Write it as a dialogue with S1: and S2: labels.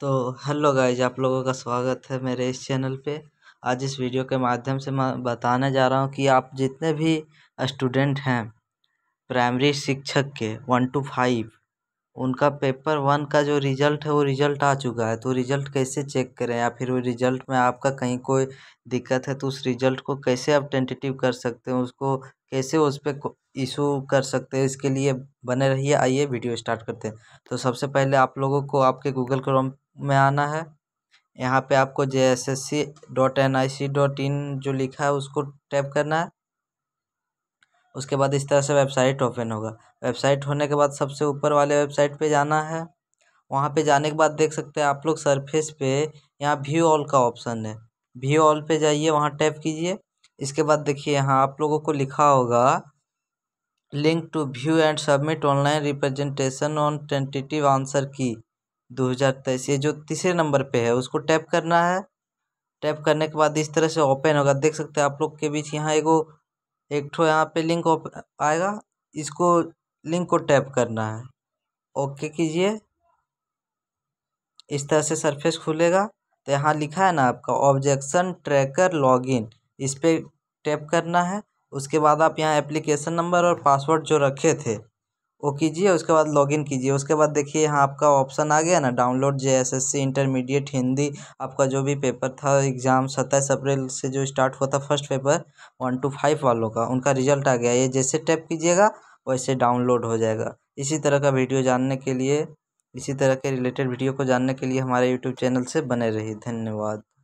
S1: तो hello guys आप लोगों का स्वागत है मेरे इस चैनल पे आज इस वीडियो के माध्यम से मैं बताने जा रहा हूँ कि आप जितने भी स्टूडेंट हैं प्राइमरी शिक्षक के वन टू फाइव उनका पेपर वन का जो रिजल्ट है वो रिजल्ट आ चुका है तो रिजल्ट कैसे चेक करें या फिर वो रिजल्ट में आपका कहीं कोई दिक्कत है तो उस रिजल्ट को कैसे आप टेंटेटिव कर सकते हैं उसको कैसे उस पर इशू कर सकते हैं इसके लिए बने रहिए आइए वीडियो स्टार्ट करते हैं तो सबसे पहले आप लोगों को आपके गूगल क्रोम में आना है यहाँ पे आपको J S S C dot N I C dot in जो लिखा है उसको टैप करना है उसके बाद इस तरह से वेबसाइट ओपन होगा वेबसाइट होने के बाद सबसे ऊपर वाले वेबसाइट पे जाना है वहाँ पे जाने के बाद देख सकते हैं आप लोग सरफेस पे यहाँ व्यू ऑल का ऑप्शन है व्यू ऑल पे जाइए वहाँ टैप कीजिए इसके बाद देखिए यहाँ आप लोगों को लिखा होगा link to view and submit online representation on tentative answer key दो हज़ार तेईस ये जो तीसरे नंबर पर है उसको टैप करना है टैप करने के बाद इस तरह से ओपन होगा देख सकते हैं आप लोग के बीच यहाँ एगो एक ठो यहाँ पे लिंक आएगा इसको लिंक को टैप करना है ओके कीजिए इस तरह से सरफेस खुलेगा तो यहाँ लिखा है ना आपका ऑब्जेक्शन ट्रैकर लॉगिन इस पर टैप करना है उसके बाद आप यहाँ एप्लीकेशन नंबर और पासवर्ड जो रखे थे वो कीजिए उसके बाद लॉगिन कीजिए उसके बाद देखिए यहाँ आपका ऑप्शन आ गया ना download J S S C intermediate Hindi आपका जो भी पेपर था एग्ज़ाम सत्ताईस अप्रैल से जो स्टार्ट हुआ था first paper one two five वालों का उनका रिजल्ट आ गया ये जैसे टैप कीजिएगा वैसे डाउनलोड हो जाएगा इसी तरह का वीडियो जानने के लिए इसी तरह के रिलेटेड वीडियो को जानने के लिए हमारे यूट्यूब चैनल से बने रहिए धन्यवाद